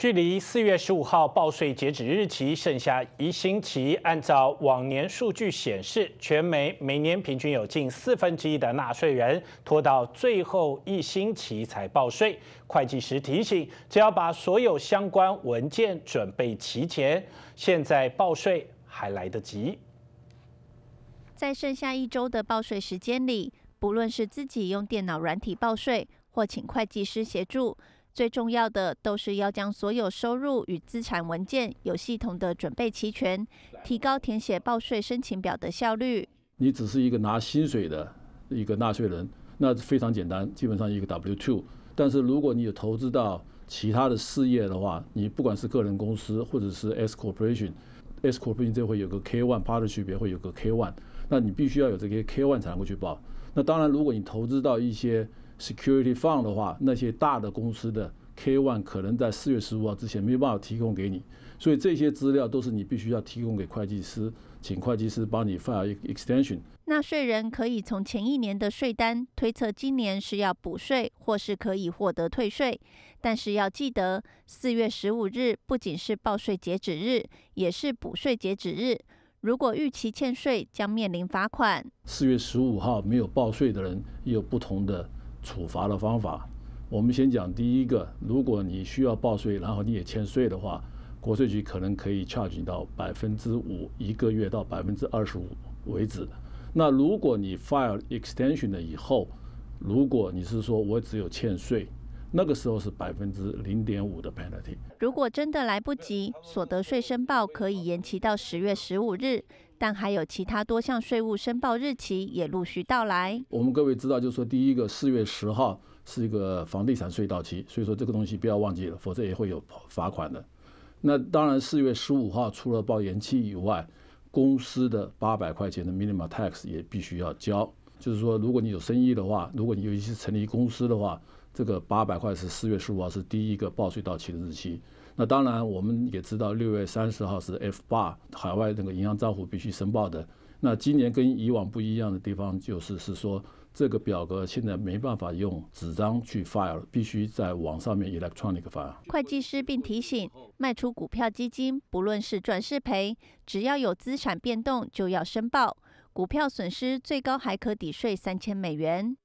距离四月十五号报税截止日期剩下一星期，按照往年数据显示，全美每年平均有近四分之一的纳税人拖到最后一星期才报税。会计师提醒，只要把所有相关文件准备齐全，现在报税还来得及。在剩下一周的报税时间里，不论是自己用电脑软体报税，或请会计师协助。最重要的都是要将所有收入与资产文件有系统的准备齐全，提高填写报税申请表的效率。你只是一个拿薪水的一个纳税人，那非常简单，基本上一个 w two。但是如果你有投资到其他的事业的话，你不管是个人公司或者是 S corporation，S corporation 这会有个 k e part 区别，会有个 k one，那你必须要有这些 k one 才能够去报。那当然，如果你投资到一些 Security fund 的话，那些大的公司的 K1 可能在四月十五号之前没有办法提供给你，所以这些资料都是你必须要提供给会计师，请会计师帮你 file extension。纳税人可以从前一年的税单推测今年是要补税或是可以获得退税，但是要记得，四月十五日不仅是报税截止日，也是补税截止日。如果逾期欠税，将面临罚款。四月十五号没有报税的人，也有不同的。处罚的方法，我们先讲第一个。如果你需要报税，然后你也欠税的话，国税局可能可以 charge 你到百分之五一个月到百分之二十五为止。那如果你 file extension 了以后，如果你是说我只有欠税，那个时候是百分之零点五的 penalty。如果真的来不及，所得税申报可以延期到十月十五日。但还有其他多项税务申报日期也陆续到来。我们各位知道，就是说，第一个四月十号是一个房地产税到期，所以说这个东西不要忘记了，否则也会有罚款的。那当然，四月十五号除了报延期以外，公司的八百块钱的 minimum tax 也必须要交。就是说，如果你有生意的话，如果你有一些成立公司的话，这个八百块是四月十五号是第一个报税到期的日期。那当然，我们也知道六月三十号是 F 八海外那个银行账户必须申报的。那今年跟以往不一样的地方就是是说，这个表格现在没办法用纸张去 file，必须在网上面 electronic file。会计师并提醒，卖出股票基金，不论是赚是赔，只要有资产变动就要申报。股票损失最高还可抵税三千美元。